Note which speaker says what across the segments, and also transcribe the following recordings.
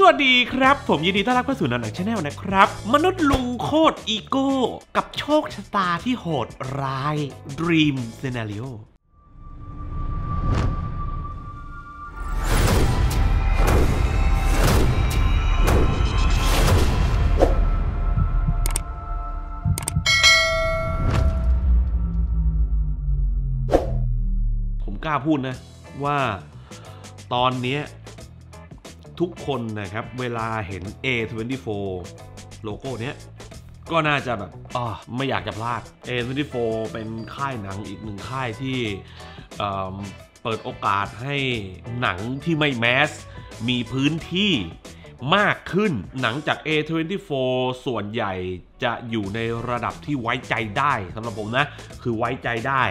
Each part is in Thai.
Speaker 1: สวัสดีครับ ผมยินดีต้อนรับเข้าสู่นอนหนังชาแนลนะครับ มนุษย์ลุงโคตร อีโก้ กับโชคชะตาที่โหดร้าย Dream Scenario ผมกล้าพูดนะว่าตอนนี้ทุกคนนะครับเวลาเห็น A24 โลโก้เนี้ยก็น่าจะแบบอ๋อไม่อยากจะพลาด A24 เป็นค่ายหนังอีกหนึ่งค่ายที่เปิดโอกาสให้หนังที่ไม่แมส มีพื้นที่มากขึ้นหนังจาก A24 ส่วนใหญ่จะอยู่ในระดับที่ไว้ใจได้สำหรับผมนะ คือไว้ใจได้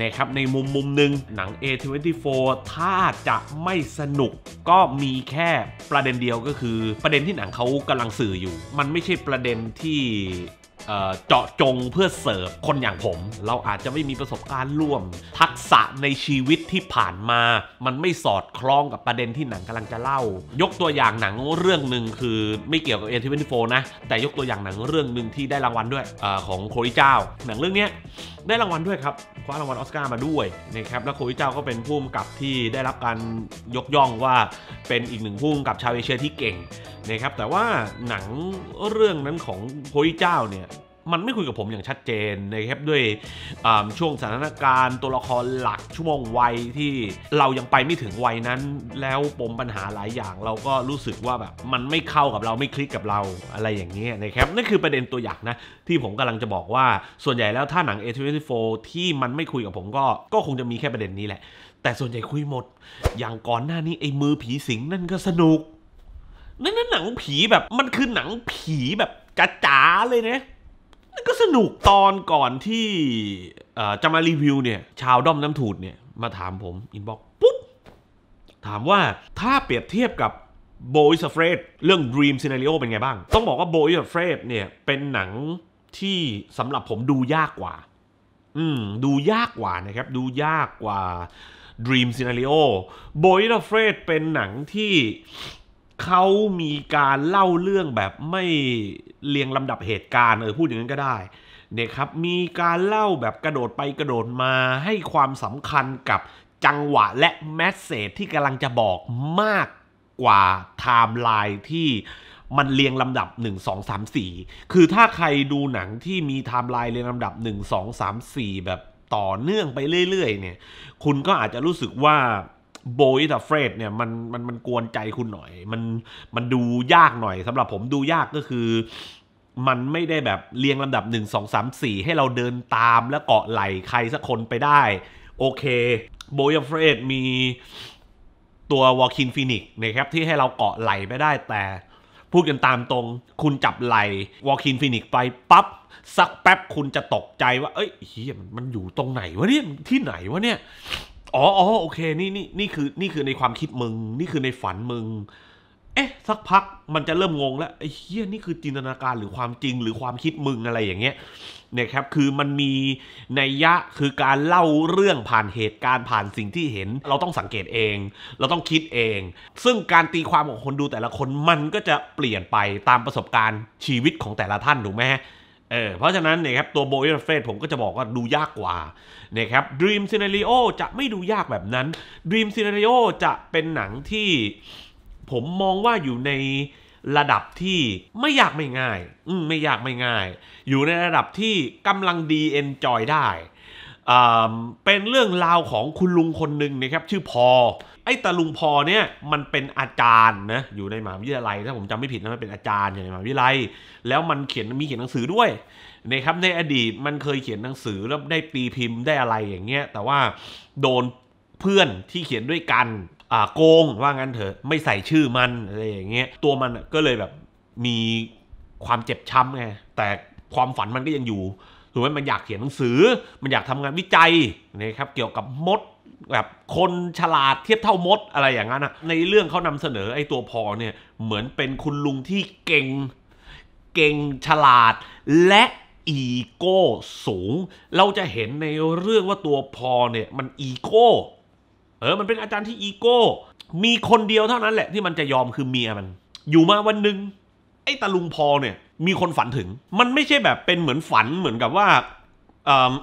Speaker 1: นะครับในมุมมุมหนึ่งหนัง A24 ถ้าจะไม่สนุก ก็มีแค่ประเด็นเดียวก็คือ ประเด็นที่หนังเขากำลังสื่ออยู่ มันไม่ใช่ประเด็นที่เจาะจงเพื่อเสิร์ฟคนอย่างผม เราอาจจะไม่มีประสบการณ์ร่วม ทักษะในชีวิตที่ผ่านมา มันไม่สอดคล้องกับประเด็นที่หนังกำลังจะเล่า ยกตัวอย่างหนังเรื่องหนึ่งคือไม่เกี่ยวกับเอทีเวนโฟนะแต่ยกตัวอย่างหนังเรื่องหนึ่งที่ได้รางวัลด้วยอของโคริเจ้า หนังเรื่องนี้ได้รางวัลด้วยครับคว้ารางวัลออสการ์มาด้วยนะครับแล้วโคริเจ้าก็เป็นผู้กำกับที่ได้รับการยกย่องว่าเป็นอีกหนึ่งผู้กำกับชาวเอเชียที่เก่งนะครับแต่ว่าหนังเรื่องนั้นของโคริเจ้าเนี่ยมันไม่คุยกับผมอย่างชัดเจนนะครับด้วยช่วงสถานการณ์ตัวละครหลักชั่วโมงวัยที่เรายังไปไม่ถึงวัยนั้น แล้วปมปัญหาหลายอย่างเราก็รู้สึกว่าแบบมันไม่เข้ากับเราไม่คลิกกับเราอะไรอย่างเงี้ยนะครับนั่นคือประเด็นตัวอย่างนะที่ผมกำลังจะบอกว่า ส่วนใหญ่แล้วถ้าหนัง A24 ที่มันไม่คุยกับผมก็ก็คงจะมีแค่ประเด็นนี้แหละ แต่ส่วนใหญ่คุยหมดอย่างก่อนหน้านี้ไอ้มือผีสิงนั่นก็สนุก นั่นนนั่หนังผีแบบมันคือหนังผีแบบจ๋าๆเลยนะก็สนุกตอนก่อนที่จะมารีวิว เนี่ย ชาวด้อมน้ำถูดเนี่ยมาถามผมอินบ็อกปุ๊บถามว่าถ้าเปรียบเทียบกับโบิสเฟรดเรื่อง Dream Scenario เป็นไงบ้าง ต้องบอกว่าโบิสเฟรดเนี่ยเป็นหนังที่สำหรับผมดูยากกว่า อืม ดูยากกว่านะครับดูยากกว่า Dream Scenario โบิสเฟรดเป็นหนังที่เขามีการเล่าเรื่องแบบไม่เรียงลำดับเหตุการณ์เออพูดอย่างนั้นก็ได้เนี่ยครับมีการเล่าแบบกระโดดไปกระโดดมาให้ความสำคัญกับจังหวะและแมสเซจที่กำลังจะบอกมากกว่าไทม์ไลน์ที่มันเรียงลำดับ1 2 3 4 คือถ้าใครดูหนังที่มีไทม์ไลน์เรียงลำดับ1 2 3 4แบบต่อเนื่องไปเรื่อยๆ เนี่ย คุณก็อาจจะรู้สึกว่าโบอิสเฟรดเนี่ยมันมันมันกวนใจคุณหน่อย มันมันดูยากหน่อยสำหรับผมดูยากก็คือ มันไม่ได้แบบเรียงลำดับ1 2 3 4 ให้เราเดินตามและเกาะไหลใครสักคนไปได้โอเคโบอิสเฟรดมีตัววอลคินฟินิกนะครับ ที่ให้เราเกาะไหลไปได้แต่ พูดกันตามตรงคุณจับไหลวอลคินฟินิกไปปั๊บสักแป๊บ คุณจะตกใจว่า เอ้ยเฮียมันอยู่ตรงไหนวะเนี่ยที่ไหนวะเนี่ยอ๋อ อ๋อ โอเค นี่ นี่นี่คือ นี่คือ ในความคิดมึง นี่คือในฝันมึง เอ๊ะ สักพัก มันจะเริ่มงงแล้วไอ้เฮียนี่คือจินตนาการหรือความจริงหรือความคิดมึงอะไรอย่างเงี้ยเนี่ยครับ คือมันมีนัยยะ คือการเล่าเรื่องผ่านเหตุการณ์ผ่านสิ่งที่เห็น เราต้องสังเกตเอง เราต้องคิดเอง ซึ่งการตีความของคนดูแต่ละคน มันก็จะเปลี่ยนไปตามประสบการณ์ชีวิตของแต่ละท่าน ถูกไหมฮะเออเพราะฉะนั้นเนี่ยครับตัวโบเอร์เฟสผมก็จะบอกว่าดูยากกว่าเนี่ยครับดรีมซีนารีโอจะไม่ดูยากแบบนั้นดรีมซีนารีโอจะเป็นหนังที่ผมมองว่าอยู่ในระดับที่ไม่ยากไม่ง่ายอืมไม่ยากไม่ง่าย อยู่ในระดับที่กำลังดีเอนจอยได้ เป็นเรื่องราวของคุณลุงคนหนึ่งนะครับชื่อพอไอ้ตาลุงพอเนี่ยมันเป็นอาจารย์นะ อยู่ในมหาวิทยาลัยถ้าผมจำไม่ผิดนะมันเป็นอาจารย์อยู่ในมหาวิทยาลัย แล้วมันเขียนมีเขียนหนังสือด้วยนะครับในอดีตมันเคยเขียนหนังสือแล้วได้ปีพิมพ์ได้อะไรอย่างเงี้ย แต่ว่าโดนเพื่อนที่เขียนด้วยกันอ่าโกงว่างั้นเถอะไม่ใส่ชื่อมันอะไรอย่างเงี้ยตัวมันก็เลยแบบมีความเจ็บช้ำไงแต่ความฝันมันก็ยังอยู่ถูกไหมมันอยากเขียนหนังสือ มันอยากทำงานวิจัยนะครับเกี่ยวกับมดแบบคนฉลาดเทียบเท่ามด อะไรอย่างนั้นนะในเรื่องเขานำเสนอไอ้ตัวพอเนี่ย เหมือนเป็นคุณลุงที่เก่ง เก่งฉลาดและอีโก้สูง เราจะเห็นในเรื่องว่าตัวพอเนี่ยมันอีโก้เออ มันเป็นอาจารย์ที่อีโก้ มีคนเดียวเท่านั้นแหละ ที่มันจะยอมคือเมียมัน อยู่มาวันหนึ่งไอ้ตาลุงพอเนี่ย มีคนฝันถึง มันไม่ใช่แบบเป็นเหมือนฝันเหมือนกับว่า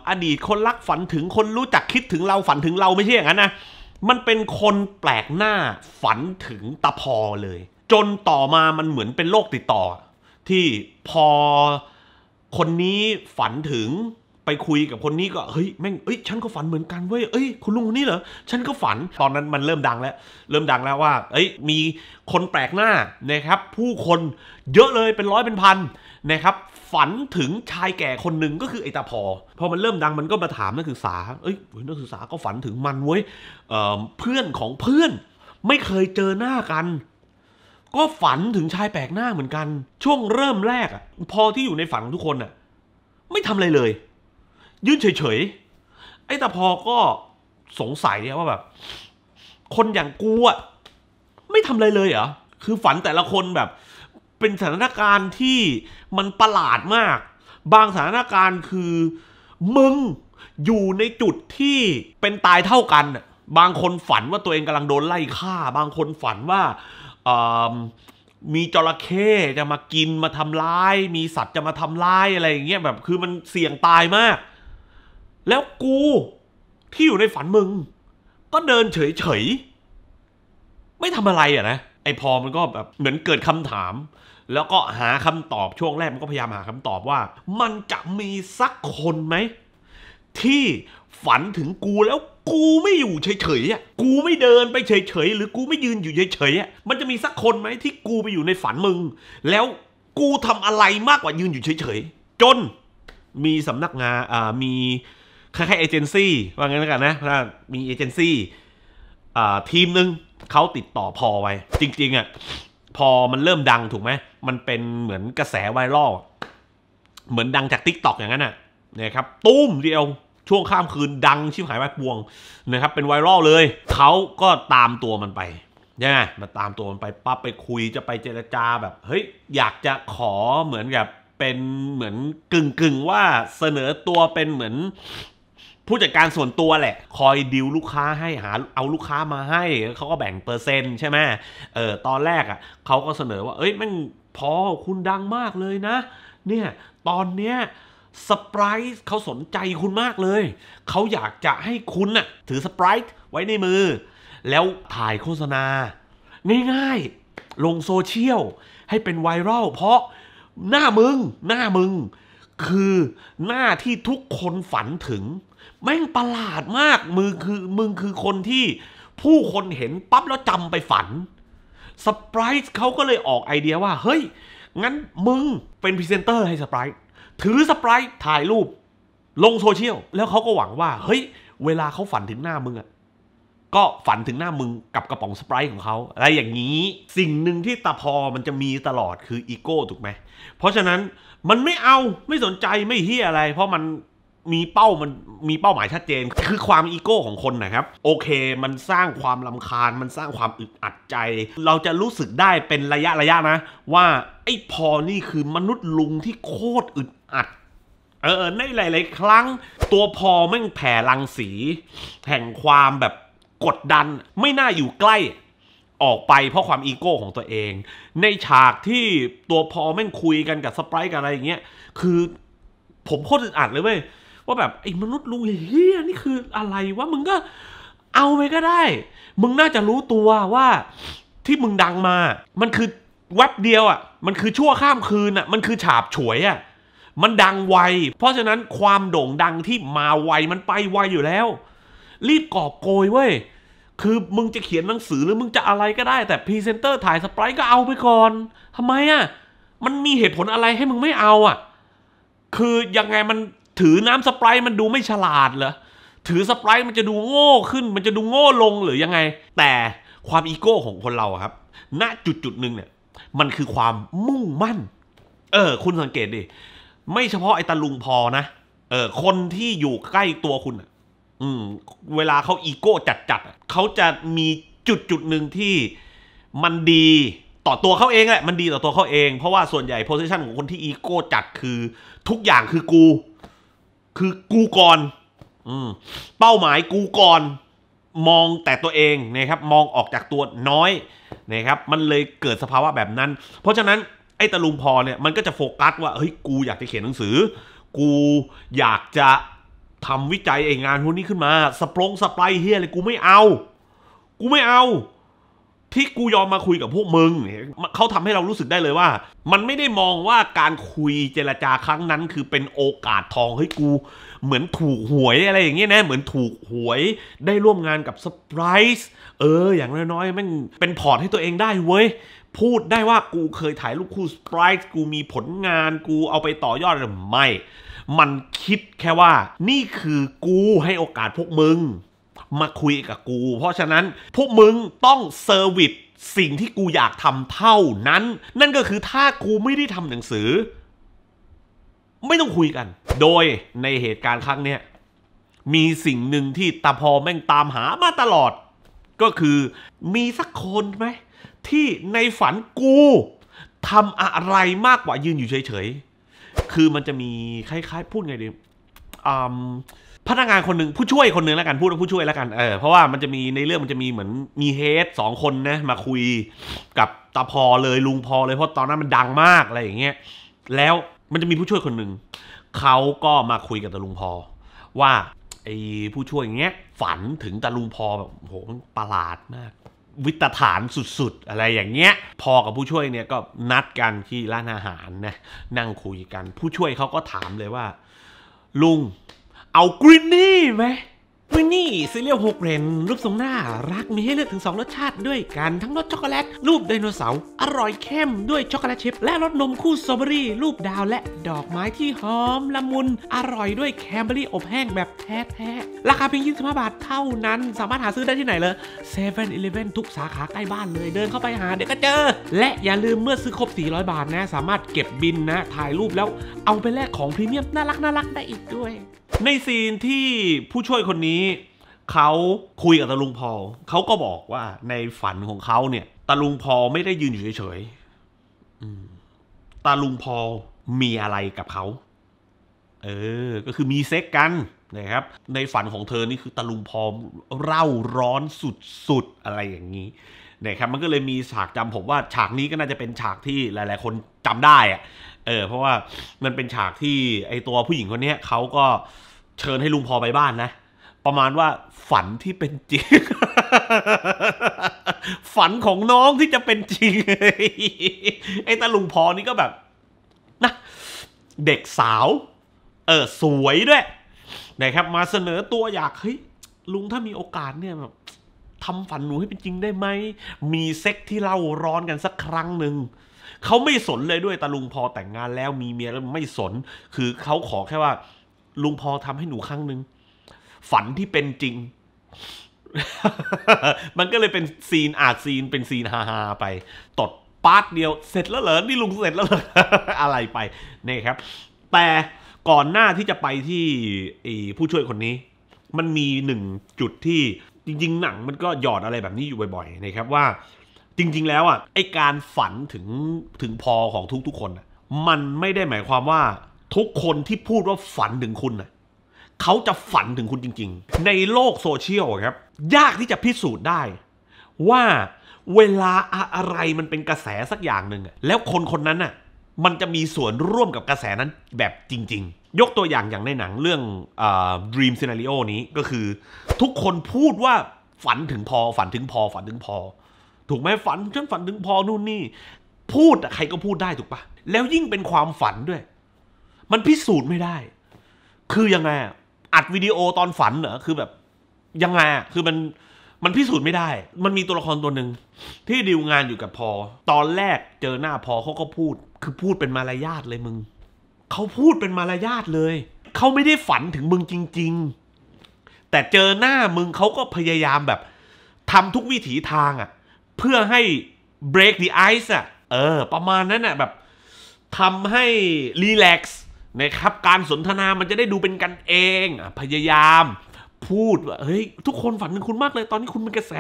Speaker 1: อดีตคนรักฝันถึงคนรู้จักคิดถึงเราฝันถึงเราไม่ใช่อย่างนั้นนะ มันเป็นคนแปลกหน้าฝันถึงตะพอเลย จนต่อมามันเหมือนเป็นโรคติดต่อ ที่พอคนนี้ฝันถึงไปคุยกับคนนี้ก็ เฮ้ยแม่งเอ้ยฉันก็ฝันเหมือนกันเว้ยเอ้ยคุณลุงคนนี้เหรอฉันก็ฝันตอนนั้นมันเริ่มดังแล้วเริ่มดังแล้วว่า เอ้ยมีคนแปลกหน้านะครับ ผู้คนเยอะเลยเป็นร้อยเป็นพันนะครับ ฝันถึงชายแก่คนหนึ่งก็คือไอตาพอพอมันเริ่มดังมันก็มาถามนักศึกษาเอ้ยนักศึกษาก็ฝันถึงมันเว้ยเเพื่อนของเพื่อน ไม่เคยเจอหน้ากัน ก็ฝันถึงชายแปลกหน้าเหมือนกัน ช่วงเริ่มแรกอะพอที่อยู่ในฝันของทุกคนอะไม่ทำอะไรเลย ยืนเฉยๆไอ้ตาพอก็สงสัยว่าแบบ คนอย่างกูอะไม่ทำอะไรเลยเหรอคือฝันแต่ละคนแบบเป็นสถานการณ์ที่มันประหลาดมาก บางสถานการณ์คือมึงอยู่ในจุดที่เป็นตายเท่ากัน บางคนฝันว่าตัวเองกำลังโดน ไล่ฆ่า บางคนฝันว่ามี จระเข้จะมากินมาทำร้าย มีสัตว์จะมาทำร้าย อะไรอย่างเงี้ยแบบคือมันเสี่ยงตายมาก แล้วกูที่อยู่ในฝันมึง ก็เดินเฉยๆไม่ทำอะไรอ่ะนะไอพอมันก็แบบเหมือนเกิดคำถามแล้วก็หาคำตอบช่วงแรกมันก็พยายามหาคำตอบว่า มันจะมีสักคนไหม ที่ฝันถึงกูแล้วกูไม่อยู่เฉยๆอ่ะกูไม่เดินไปเฉยๆหรือกูไม่ยืนอยู่เฉยๆอ่ะมันจะมีสักคนไหมที่กูไปอยู่ในฝันมึง แล้วกูทำอะไรมากกว่ายืนอยู่เฉยๆ จนมีสำนักงานอ่ามีคล้ายๆเอเจนซี่ว่างั้นแล้วกันนะามีเอเจนซี่อ่าทีมหนึ่งเขาติดต่อพอไว้จริง ๆอ่ะพอมันเริ่มดังถูกไหม มันเป็นเหมือนกระแสไวรัล เหมือนดังจากทิกตอกอย่างนั้นอ่ะนะครับตุ้มเดียว ช่วงข้ามคืนดัง ชิบหายไปพวงนะครับ เป็นไวรัลเลย เขาก็ตามตัวมันไปใช่ไหมมาตามตัวมันไป ปั๊บไปคุยจะไปเจรจาแบบ เฮ้ย อยากจะขอเหมือนกับเป็นเหมือนกึ่งกึ่งว่าเสนอตัวเป็นเหมือนผู้จัดการส่วนตัวแหละ คอยดิวลูกค้าให้หาเอาลูกค้ามาให้เขาก็แบ่งเปอร์เซ็นต์ใช่ไหมเออตอนแรกอ่ะเขาก็เสนอว่า เอ้ยมันพอคุณดังมากเลยนะ เนี่ย ตอนเนี้ยสปรต์เขาสนใจคุณมากเลย เขาอยากจะให้คุณน่ะถือสปรต์ไว้ในมือ แล้วถ่ายโฆษณาง่ายๆลงโซเชียลให้เป็นไวรัลเพราะหน้ามึง หน้ามึง คือหน้าที่ทุกคนฝันถึงแม่งประหลาดมากมึงคือมึงคือคนที่ผู้คนเห็นปั๊บแล้วจำไปฝันสปรายส์เขาก็เลยออกไอเดียว่า เฮ้ย งั้นมึงเป็นพรีเซนเตอร์ให้สปรายถือสปรายถ่ายรูปลงโซเชียลแล้วเขาก็หวังว่า เฮ้ยเวลาเขาฝันถึงหน้ามึงอะก็ฝันถึงหน้ามึงกับกระป๋องสปรายของเขา อะไรอย่างนี้สิ่งหนึ่งที่ตาพอมันจะมีตลอดคืออีโก้ถูกไหมเพราะฉะนั้นมันไม่เอาไม่สนใจไม่เฮียอะไร เพราะมันมีเป้ามันมีเป้าหมายชัดเจนคือความอีโก้ของคนนะครับ โอเค มันสร้างความลำคาญ มันสร้างความอึดอัดใจ เราจะรู้สึกได้เป็นระยะระยะนะ ว่า ไอ้พอนี่คือมนุษย์ลุงที่โคตรอึดอัด เออในหลาย ๆ ครั้งตัวพอแม่งแผ่รังสี แห่งความแบบกดดันไม่น่าอยู่ใกล้ออกไปเพราะความอีโก้ของตัวเอง ในฉากที่ตัวพอแม่งคุยกันกับสไปร์กันอะไรอย่างเงี้ยคือ ผมโคตรอึดอัดเลยเว้ยว่าแบบไอ้มนุษย์ลุงเฮียนี่คืออะไรวะมึงก็เอาไปก็ได้ มึงน่าจะรู้ตัวว่า ที่มึงดังมา มันคือแวบเดียวอะ่ะ มันคือชั่วข้ามคืนอะ่ะ มันคือฉาบฉวยอะ่ะ มันดังไว เพราะฉะนั้นความโด่งดังที่มาไวมันไปไวอยู่แล้ว รีบกอบโกยเว้ย คือมึงจะเขียนหนังสือหรือมึงจะอะไรก็ได้แต่พรีเซนเตอร์ถ่ายสปรายก็เอาไปก่อนทำไมอะ่ะ มันมีเหตุผลอะไรให้มึงไม่เอาอะ่ะ คือยังไงมันถือน้ำสปรายมันดูไม่ฉลาดเหรอ ถือสปรายมันจะดูโง่ขึ้น มันจะดูโง่ลงหรือยังไง แต่ความอีโก้ของคนเราครับ ณ จุดจุดหนึ่งเนี่ย มันคือความมุ่งมั่น เออ คุณสังเกตดิ ไม่เฉพาะไอ้ตาลุงพอนะ เออ คนที่อยู่ใกล้ตัวคุณอืม เวลาเขาอีโก้จัดจัดเขาจะมีจุดจุดหนึ่งที่มันดีต่อตัวเขาเองแหละ มันดีต่อตัวเขาเอง เพราะว่าส่วนใหญ่โพสิชันของคนที่อีโก้จัดคือทุกอย่างคือกูคือกูก่อนเป้าหมายกูก่อนมองแต่ตัวเองนะครับ มองออกจากตัวน้อยนะครับมันเลยเกิดสภาวะแบบนั้น เพราะฉะนั้นไอ้ตะลุมพอเนี่ยมันก็จะโฟกัสว่าเฮ้ยกูอยากจะเขียนหนังสือ กูอยากจะทำวิจัยไอ้งานพวกนี้ขึ้นมา สปรงสปายเฮียอะไรกูไม่เอา กูไม่เอาที่กูยอมมาคุยกับพวกมึงเขาทำให้เรารู้สึกได้เลยว่า มันไม่ได้มองว่าการคุยเจรจาครั้งนั้นคือเป็นโอกาสทองให้กูเหมือนถูกหวยอะไรอย่างเงี้ยนะเหมือนถูกหวยได้ร่วมงานกับสปรพรส์เออ อย่างน้อยๆมันเป็นพอร์ตให้ตัวเองได้เว้ย พูดได้ว่ากูเคยถ่ายรูปคู่สปราส์กูมีผลงานกูเอาไปต่อยอดหรือไม่ มันคิดแค่ว่า นี่คือกูให้โอกาสพวกมึงมาคุยกับกู เพราะฉะนั้นพวกมึงต้องเซอร์วิสสิ่งที่กูอยากทำเท่านั้น นั่นก็คือถ้ากูไม่ได้ทำหนังสือ ไม่ต้องคุยกัน โดยในเหตุการณ์ครั้งเนี้ยมีสิ่งหนึ่งที่ตาพอแม่งตามหามาตลอด ก็คือมีสักคนไหมที่ในฝันกูทำอะไรมากกว่ายืนอยู่เฉยๆ คือมันจะมีคล้ายๆ พูดไงดีอ่าพนักงานคนหนึ่งผู้ช่วยคนหนึ่งแล้วกันพูดว่าผู้ช่วยแล้วกันเออเพราะว่ามันจะมีในเรื่องมันจะมีเหมือนมีเฮดสองคนนะมาคุยกับตาพอเลยลุงพอเลยเพราะตอนนั้นมันดังมากอะไรอย่างเงี้ยแล้วมันจะมีผู้ช่วยคนหนึ่งเขาก็มาคุยกับตาลุงพอว่าไอ้ผู้ช่วยอย่างเงี้ยฝันถึงตาลุงพอแบบโหประหลาดมากวิตฐานสุด ๆ อะไรอย่างเงี้ย พอกับผู้ช่วยเนี่ยก็นัดกันที่ร้านอาหารนะนั่งคุยกัน ผู้ช่วยเขาก็ถามเลยว่าลุงเอากรินนี่ไหมกรินนี่ซีเรียลหกเรน รูปทรงหน้ารักมีให้เลือกถึง 2 รสชาติด้วยกัน ทั้งรสช็อกโกแลต รูปไดโนเสาร์ อร่อยเข้มด้วยช็อกโกแลตชิพ และรสนมคู่สตรอเบอรี่ รูปดาวและดอกไม้ที่หอม ละมุน อร่อยด้วยแคมเบอรี่ อบแห้งแบบแท้ๆ ราคาเพียง 25 บาทเท่านั้น สามารถหาซื้อได้ที่ไหนเลยเซเว่นอีเลฟเว่นทุกสาขาใกล้บ้านเลย เดินเข้าไปหาเดี๋ยวก็เจอ และอย่าลืมเมื่อซื้อครบ 400 บาทนะ สามารถเก็บบินนะ ถ่ายรูปแล้วเอาไปแลกของพรีเมียมน่ารักน่ารักได้อีกด้วยในซีนที่ผู้ช่วยคนนี้ เขาคุยกับตาลุงพอลเขาก็บอกว่าในฝันของเขาเนี่ยตาลุงพอลไม่ได้ยืนอยู่เฉยๆตาลุงพอลมีอะไรกับเขา เออ ก็คือมีเซ็กกันนะครับ ในฝันของเธอนี่คือตาลุงพอมเร่าร้อนสุดๆอะไรอย่างนี้นะครับ มันก็เลยมีฉากจำผมว่า ฉากนี้ก็น่าจะเป็นฉากที่หลาย ๆ คนจำได้อะเออเพราะว่ามันเป็นฉากที่ ไอตัวผู้หญิงคนนี้เขาก็เเชิญให้ลุงพอไปบ้านนะประมาณว่าฝันที่เป็นจริง ฝันของน้องที่จะเป็นจริงไอ้ตาลุงพอนี่ก็แบบนะ เด็กสาว เออสวยด้วยนะครับ มาเสนอตัวอยากเฮ้ยลุงถ้ามีโอกาสเนี่ยแบบทำฝันหนูให้เป็นจริงได้ไหมมีเซ็กที่เล่าร้อนกันสักครั้งหนึ่งเขาไม่สนเลยด้วยตาลุงพอแต่งงานแล้วมีเมียแล้วไม่สนคือเขาขอแค่ว่าลุงพอทำให้หนูครั้งหนึ่งฝันที่เป็นจริง มันก็เลยเป็นซีนอาจซีนเป็นซีนฮาฮาไป ตดปาดเดียวเสร็จแล้วเหรอนี่ลุงเสร็จแล้วเหรออะไรไปนี่ครับ แต่ก่อนหน้าที่จะไปที่ผู้ช่วยคนนี้ มันมีหนึ่งจุดที่จริง ๆ หนังมันก็หยอดอะไรแบบนี้อยู่บ่อยๆนะครับว่า จริงๆแล้วอ่ะไอการฝันถึงถึงพอของทุกๆ คนมันไม่ได้หมายความว่าทุกคนที่พูดว่าฝันถึงคุณนะเขาจะฝันถึงคุณจริงๆ ในโลกโซเชียลครับ ยากที่จะพิสูจน์ได้ ว่าเวลาอะไรมันเป็นกระแสสักอย่างหนึ่งแล้วคนคนนั้นน่ะมันจะมีส่วนร่วมกับกระแสนั้นแบบจริงๆ ยกตัวอย่างอย่างในหนังเรื่อง Dream Scenario นี้ก็คือ ทุกคนพูดว่าฝันถึงพอ ฝันถึงพอฝันถึงพอ ถูกไหมฝันฉันฝันถึงพอนู่นนี่พูดใครก็พูดได้ถูกปะแล้วยิ่งเป็นความฝันด้วยมันพิสูจน์ไม่ได้ คือยังไง อัดวิดีโอตอนฝันเหรอคือแบบ ยังไงคือมันมันพิสูจน์ไม่ได้ มันมีตัวละครตัวหนึ่งที่ดีลงานอยู่กับพอ ตอนแรกเจอหน้าพอเขาก็พูด คือพูดเป็นมารยาทเลยมึง เขาพูดเป็นมารยาทเลย เขาไม่ได้ฝันถึงมึงจริง ๆ แต่เจอหน้ามึงเขาก็พยายามแบบทำทุกวิถีทางอะ่ะ เพื่อให้ break the ice อะ่ะ เออ ประมาณนั้นอะ่ะ แบบทำให้ relax นะครับการสนทนามันจะได้ดูเป็นกันเองพยายาม พูดว่าเฮ้ยทุกคนฝันถึงคุณมากเลย ตอนนี้คุณเป็นกระแส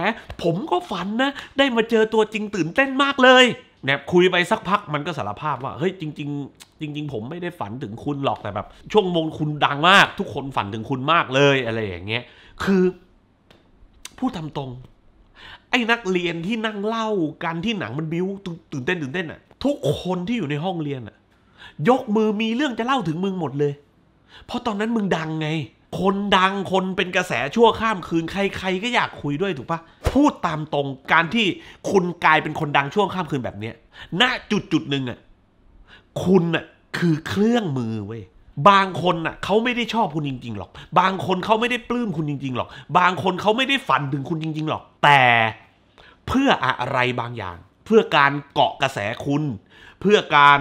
Speaker 1: ผมก็ฝันนะ ได้มาเจอตัวจริงตื่นเต้นมากเลยเนี่ยคุยไปสักพักมันก็สารภาพว่า เฮ้ยจริง ๆ จริง ๆ ผมไม่ได้ฝันถึงคุณหรอกแต่แบบช่วงมงคุณดังมาก ทุกคนฝันถึงคุณมากเลยอะไรอย่างเงี้ย คือพูดทำตรงไอ้นักเรียนที่นั่งเล่ากันที่หนังมันบิ้วตื่นเต้นตื่นเต้นอ่ะทุกคนที่อยู่ในห้องเรียนอ่ะยกมือมีเรื่องจะเล่าถึงมึงหมดเลย เพราะตอนนั้นมึงดังไง คนดังคนเป็นกระแสชั่วข้าม คืนใคร ๆ ก็อยากคุยด้วยถูกปะพูดตามตรงการที่คุณกลายเป็นคนดังช่วงข้ามคืนแบบเนี้ยณจุดจุดหนึ่งอ่ะคุณอ่ะคือเครื่องมือเว้ยบางคนอ่ะเขาไม่ได้ชอบคุณจริง ๆ หรอก บางคนเขาไม่ได้ปลื้มคุณจริง ๆ หรอก บางคนเขาไม่ได้ฝันถึงคุณจริง ๆ หรอก แต่เพื่ออะไรบางอย่าง เพื่อการเกาะกระแสคุณ เพื่อการ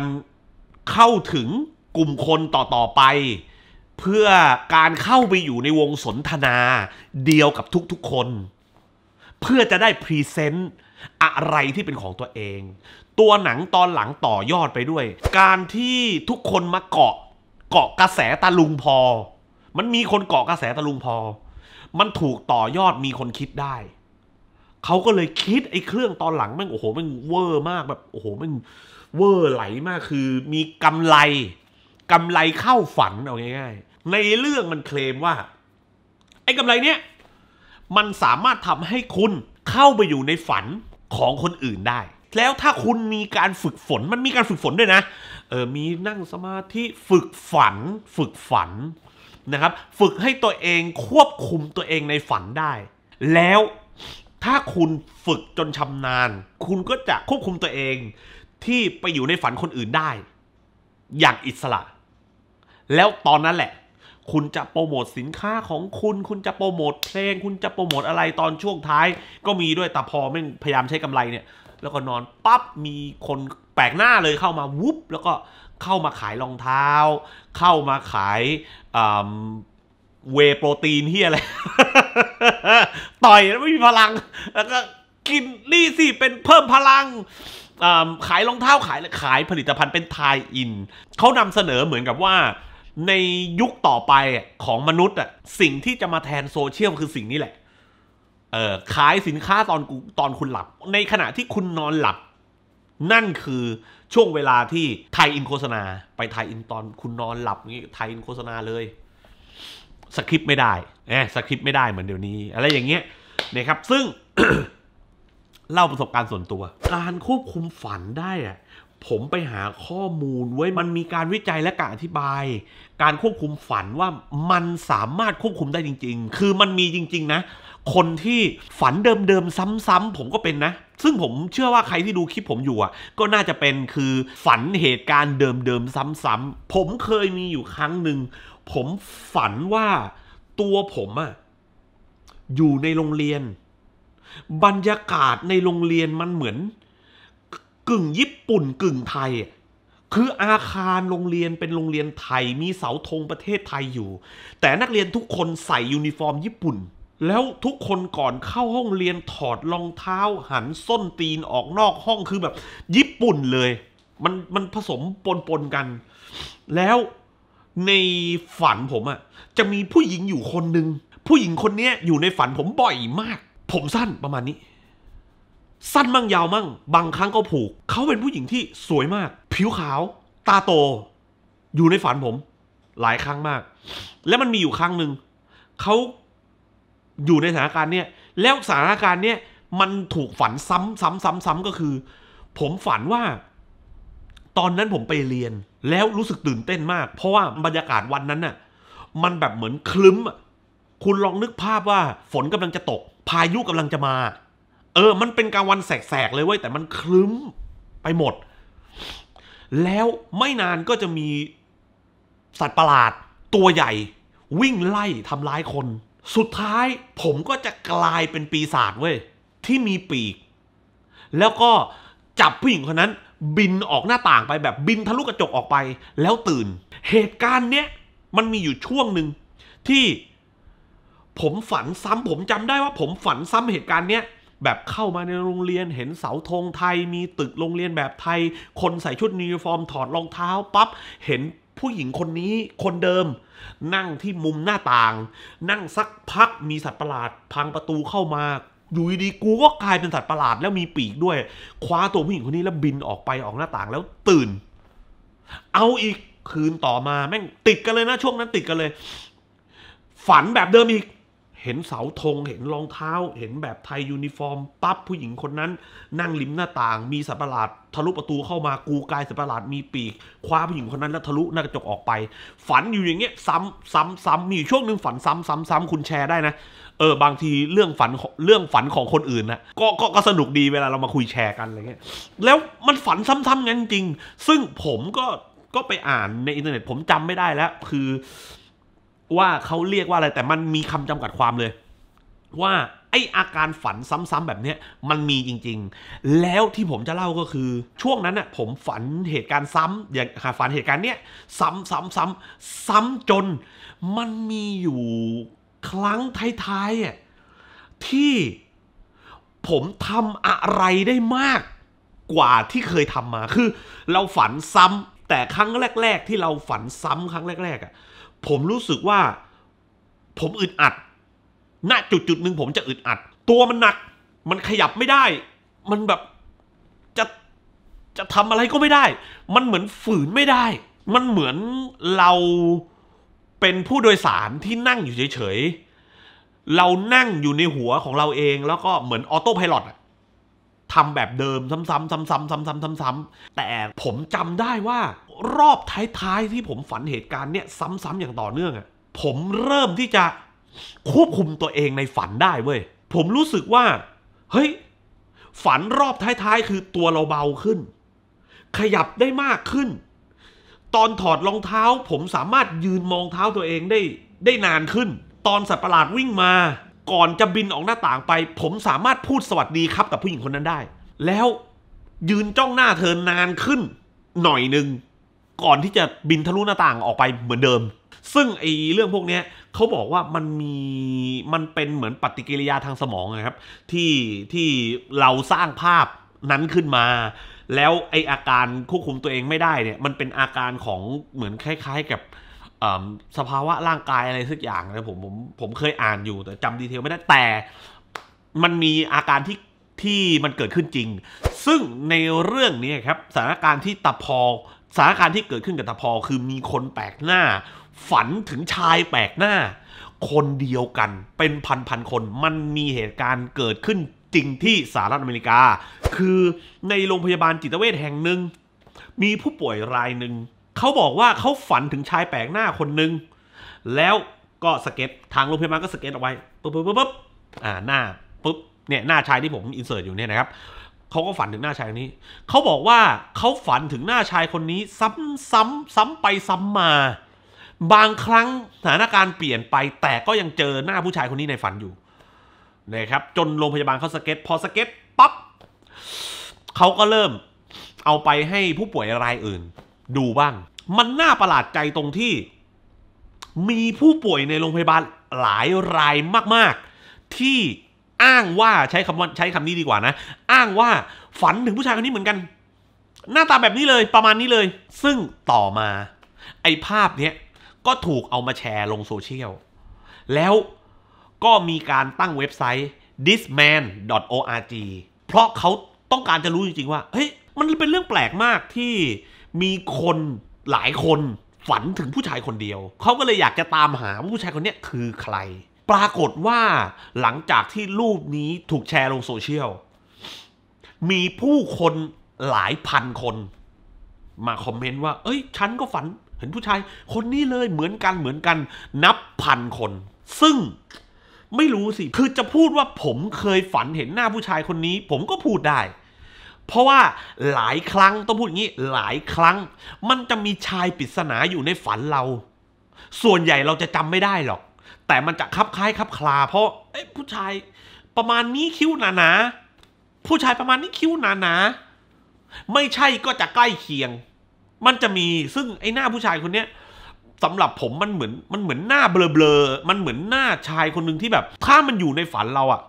Speaker 1: เข้าถึงกลุ่มคนต่อๆไป เพื่อการเข้าไปอยู่ในวงสนทนา เดียวกับทุกๆคน เพื่อจะได้พรีเซนต์อะไรที่เป็นของตัวเอง ตัวหนังตอนหลังต่อยอดไปด้วย การที่ทุกคนมาเกาะเกาะกระแสตะลุงพอ มันมีคนเกาะกระแสตะลุงพอ มันถูกต่อยอดมีคนคิดได้ เขาก็เลยคิดไอ้เครื่องตอนหลังแม่งโอ้โหแม่งเวอร์ มากแบบ โอ้โหแม่งเวอร์ไหลมากคือมีกำไร กำไรเข้าฝันเอาง่าย ๆ ในเรื่องมันเคลมว่าไอ้กำไรเนี้ยมันสามารถทำให้คุณเข้าไปอยู่ในฝันของคนอื่นได้ แล้วถ้าคุณมีการฝึกฝน มันมีการฝึกฝนด้วยนะเออมีนั่งสมาธิฝึกฝันฝึกฝันนะครับ ฝึกให้ตัวเองควบคุมตัวเองในฝันได้ แล้วถ้าคุณฝึกจนชำนาญ คุณก็จะควบคุมตัวเองที่ไปอยู่ในฝันคนอื่นได้ อย่างอิสระ แล้วตอนนั้นแหละ คุณจะโปรโมทสินค้าของคุณ คุณจะโปรโมทเพลง คุณจะโปรโมทอะไรตอนช่วงท้าย ก็มีด้วย แต่พอไม่พยายามใช้กำไรเนี่ย แล้วก็นอนปั๊บ มีคนแปลกหน้าเลยเข้ามา วุบแล้วก็เข้ามาขายรองเท้า เข้ามาขายเวโปรตีนเฮียอะไรต่อยแล้วไม่มีพลัง แล้วก็กินนี่สิเป็นเพิ่มพลังขายรองเท้าขายขายผลิตภัณฑ์เป็นไทยอิน เขานำเสนอเหมือนกับว่า ในยุคต่อไปของมนุษย์อ่ะสิ่งที่จะมาแทนโซเชียลคือสิ่งนี้แหละเออขายสินค้าตอนตอนคุณหลับ ในขณะที่คุณนอนหลับ นั่นคือช่วงเวลาที่ไทยอินโฆษณา ไปไทยอินตอนคุณนอนหลับงี้ไทยอินโฆษณาเลย สคริปต์ไม่ได้แหมสคริปต์ไม่ได้เหมือนเดี๋ยวนี้ อะไรอย่างเงี้ยนะครับ ซึ่งเล่าประสบการณ์ส่วนตัว การควบคุมฝันได้อะ ผมไปหาข้อมูลไว้มันมีการวิจัยและการอธิบาย การควบคุมฝันว่ามันสามารถควบคุมได้จริง ๆ คือมันมีจริง ๆ นะ คนที่ฝันเดิมๆซ้ำๆผมก็เป็นนะ ซึ่งผมเชื่อว่าใครที่ดูคลิปผมอยู่อ่ะก็น่าจะเป็นคือฝันเหตุการณ์เดิมๆซ้ำๆผมเคยมีอยู่ครั้งหนึ่งผมฝันว่าตัวผมอ่ะอยู่ในโรงเรียนบรรยากาศในโรงเรียนมันเหมือนกึ่งญี่ปุ่นกึ่งไทย คืออาคารโรงเรียนเป็นโรงเรียนไทยมีเสาธงประเทศไทยอยู่ แต่นักเรียนทุกคนใส่ยูนิฟอร์มญี่ปุ่น แล้วทุกคนก่อนเข้าห้องเรียนถอดรองเท้าหันส้นตีนออกนอกห้องคือแบบญี่ปุ่นเลยมันมันผสมปนปนกัน แล้วในฝันผมอะจะมีผู้หญิงอยู่คนหนึ่งผู้หญิงคนนี้อยู่ในฝันผมบ่อยมากผมสั้นประมาณนี้ สั้นมั่งยาวมั่งบางครั้งก็ผูก เขาเป็นผู้หญิงที่สวยมาก ผิวขาว ตาโต อยู่ในฝันผม หลายครั้งมาก และมันมีอยู่ครั้งหนึ่งเขาอยู่ในสถานการณ์เนี้ยแล้วสถานการณ์เนี้ยมันถูกฝันซ้ำซ้ำซ้ำซ้ำก็คือ ผมฝันว่า ตอนนั้นผมไปเรียน แล้วรู้สึกตื่นเต้นมากเพราะว่าบรรยากาศวันนั้นน่ะมันแบบเหมือนคลึ้มคุณลองนึกภาพว่า ฝนกำลังจะตกพายุกำลังจะมา เออ มันเป็นกลางวันแสกๆเลยเว้ย แต่มันคลึ้มไปหมด แล้วไม่นานก็จะมีสัตว์ประหลาดตัวใหญ่ วิ่งไล่ทำร้ายคน สุดท้ายผมก็จะกลายเป็นปีศาจเว้ย ที่มีปีก แล้วก็จับผู้หญิงคนนั้นบินออกหน้าต่างไปแบบบินทะลุกระจกออกไป แล้วตื่น เหตุการณ์เนี้ย มันมีอยู่ช่วงหนึ่งที่ผมฝันซ้ำผมจำได้ว่าผมฝันซ้ำเหตุการณ์เนี้ย แบบเข้ามาในโรงเรียนเห็นเสาธงไทยมีตึกโรงเรียนแบบไทย คนใส่ชุดนิฟอร์มถอดรองเท้าปั๊บเห็นผู้หญิงคนนี้คนเดิม นั่งที่มุมหน้าต่าง นั่งสักพักมีสัตว์ประหลาด พังประตูเข้ามา อยู่ดีกูก็กลายเป็นสัตว์ประหลาดแล้วมีปีกด้วย คว้าตัวผู้หญิงคนนี้แล้วบินออกไปออกหน้าต่างแล้วตื่น เอาอีกคืนต่อมาแม่งติดกันเลยนะช่วงนั้นติดกันเลย ฝันแบบเดิมอีกเห็นเสาธงเห็นรองเท้าเห็นแบบไทยยูนิฟอร์มปั๊บผู้หญิงคนนั้นนั่งริมหน้าต่าง มีสัตว์ประหลาด ทะลุประตูเข้ามากูกายสัตว์ประหลาดมีปีก คว้าผู้หญิงคนนั้นแล้วทะลุหน้ากระจกออกไป ฝันอยู่อย่างเงี้ยซ้ำซ้ำซ้ำมีช่วงหนึ่งฝันซ้ำซ้ำซ้ำคุณแชร์ได้นะ เออบางทีเรื่องฝันเรื่องฝันของคนอื่นนะก็ก็ก็สนุกดีเวลาเรามาคุยแชร์กันอะไรเงี้ยแล้วมันฝันซ้ำๆงั้นจริงซึ่งผมก็ก็ไปอ่านในอินเทอร์เน็ต ผมจำไม่ได้แล้ว คือว่าเขาเรียกว่าอะไรแต่มันมีคำจำกัดความเลย ว่าไออาการฝันซ้ำๆแบบนี้มันมีจริง ๆ แล้วที่ผมจะเล่าก็คือช่วงนั้นน่ะผมฝันเหตุการณ์ซ้ำอย่างฝันเหตุการณ์เนี้ยซ้ำๆๆซ้ำซ้ำจน มันมีอยู่ครั้งท้ายๆอ่ะที่ผมทำอะไรได้มากกว่าที่เคยทำมาคือเราฝันซ้ำแต่ครั้งแรก ๆ ที่เราฝันซ้ำครั้งแรกๆอ่ะผมรู้สึกว่าผมอึดอัด ณ จุดจุดหนึ่งผมจะอึดอัด ตัวมันหนัก มันขยับไม่ได้ มันแบบจะจะทำอะไรก็ไม่ได้ มันเหมือนฝืนไม่ได้ มันเหมือนเราเป็นผู้โดยสารที่นั่งอยู่เฉย ๆ เรานั่งอยู่ในหัวของเราเอง แล้วก็เหมือนออโต้พายロอ่ะทำแบบเดิม ซ้ำๆซ้ำๆซ้ำๆซ้ำๆแต่ผมจำได้ว่า รอบท้าย ๆ ที่ผมฝันเหตุการณ์เนี่ยซ้ำๆอย่างต่อเนื่องอะผมเริ่มที่จะควบคุมตัวเองในฝันได้เว้ยผมรู้สึกว่า เฮ้ย ฝันรอบท้าย ๆ คือตัวเราเบาขึ้น ขยับได้มากขึ้น ตอนถอดรองเท้า ผมสามารถยืนมองเท้าตัวเองได้ ได้นานขึ้น ตอนสัตว์ประหลาดวิ่งมาก่อนจะบินออกหน้าต่างไปผมสามารถพูดสวัสดีครับกับผู้หญิงคนนั้นได้ แล้วยืนจ้องหน้าเธอนานขึ้น หน่อยหนึ่งก่อนที่จะบินทะลุหน้าต่างออกไปเหมือนเดิม ซึ่งไอ้เรื่องพวกนี้เขาบอกว่ามันมีมันเป็นเหมือนปฏิกิริยาทางสมองนะครับ ที่ที่เราสร้างภาพนั้นขึ้นมา แล้วไออาการควบคุมตัวเองไม่ได้เนี่ยมันเป็นอาการของเหมือนคล้ายๆ กับสภาวะร่างกายอะไรสักอย่างนะผมผมผมเคยอ่านอยู่แต่จำดีเทลไม่ได้แต่ มันมีอาการที่ที่มันเกิดขึ้นจริง ซึ่งในเรื่องนี้ครับสถานการณ์ที่ตะพอสถานการณ์ที่เกิดขึ้นกับตะพอคือมีคนแปลกหน้า ฝันถึงชายแปลกหน้า คนเดียวกันเป็นพันพันคน มันมีเหตุการณ์เกิดขึ้นจริงที่สหรัฐอเมริกา คือในโรงพยาบาลจิตเวชแห่งหนึ่งมีผู้ป่วยรายหนึ่งเขาบอกว่าเขาฝันถึงชายแปลกหน้าคนหนึ่งแล้วก็สเก็ตทางโรงพยาบาลก็สเก็ตเอาไว้ปุ๊บปุ๊บปุ๊บอ่าหน้าปุ๊บเนี่ยหน้าชายที่ผมอินเสิร์ตอยู่เนี่ยนะครับ เขาก็ฝันถึงหน้าชายคนนี้ เขาบอกว่าเขาฝันถึงหน้าชายคนนี้ซ้ำซ้ำซ้ำไปซ้ำมา บางครั้งสถานการณ์เปลี่ยนไป แต่ก็ยังเจอหน้าผู้ชายคนนี้ในฝันอยู่นะครับจนโรงพยาบาลเขาสเก็ต พอสเก็ตปั๊บเขาก็เริ่มเอาไปให้ผู้ป่วยรายอื่นดูบ้าง มันน่าประหลาดใจตรงที่ มีผู้ป่วยในโรงพยาบาลหลายรายมากๆ ที่อ้างว่าใช้คำว่าใช้คำนี้ดีกว่านะ อ้างว่าฝันถึงผู้ชายคนนี้เหมือนกัน หน้าตาแบบนี้เลยประมาณนี้เลย ซึ่งต่อมา ไอ้ภาพเนี้ย ก็ถูกเอามาแชร์ลงโซเชียล แล้วก็มีการตั้งเว็บไซต์ thisman.org เพราะเขาต้องการจะรู้จริงๆว่า เฮ้ยมันเป็นเรื่องแปลกมากที่มีคนหลายคนฝันถึงผู้ชายคนเดียว เขาก็เลยอยากจะตามหาว่าผู้ชายคนนี้คือใคร ปรากฏว่า หลังจากที่รูปนี้ถูกแชร์ลงโซเชียลมีผู้คนหลายพันคน มาคอมเมนต์ว่า เอ้ย ฉันก็ฝันเห็นผู้ชาย คนนี้เลยเหมือนกันเหมือนกัน นับพันคน ซึ่งไม่รู้สิ คือจะพูดว่าผมเคยฝันเห็นหน้าผู้ชายคนนี้ ผมก็พูดได้เพราะว่าหลายครั้งต้องพูดอย่างนี้หลายครั้ง มันจะมีชายปริศนาอยู่ในฝันเรา ส่วนใหญ่เราจะจำไม่ได้หรอก แต่มันจะคับคล้ายคับคลา เพราะผู้ชาย ประมาณนี้คิ้วหนาหนาผู้ชายประมาณนี้คิ้วหนาหนาไม่ใช่ก็จะใกล้เคียง มันจะมีซึ่งไอ้หน้าผู้ชายคนเนี้ยสำหรับผมมันเหมือน มันเหมือนหน้าเบลอๆมันเหมือนหน้าชายคนหนึ่งที่แบบถ้ามันอยู่ในฝันเราอะ